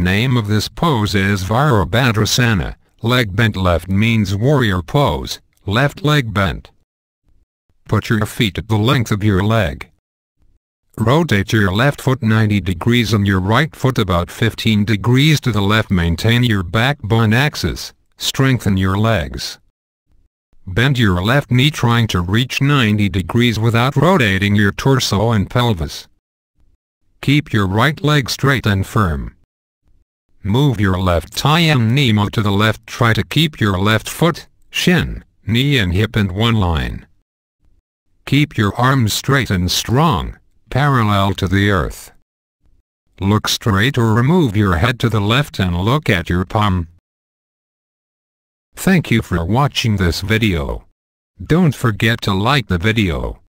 Name of this pose is Virabhadrasana. Leg bent left means warrior pose, left leg bent. Put your feet at the length of your leg. Rotate your left foot 90 degrees and your right foot about 15 degrees to the left. Maintain your backbone axis. Strengthen your legs. Bend your left knee trying to reach 90 degrees without rotating your torso and pelvis. Keep your right leg straight and firm. Move your left thigh and Nemo to the left. Try to keep your left foot, shin, knee and hip in one line. Keep your arms straight and strong, parallel to the earth. Look straight or remove your head to the left and look at your palm. Thank you for watching this video. Don't forget to like the video.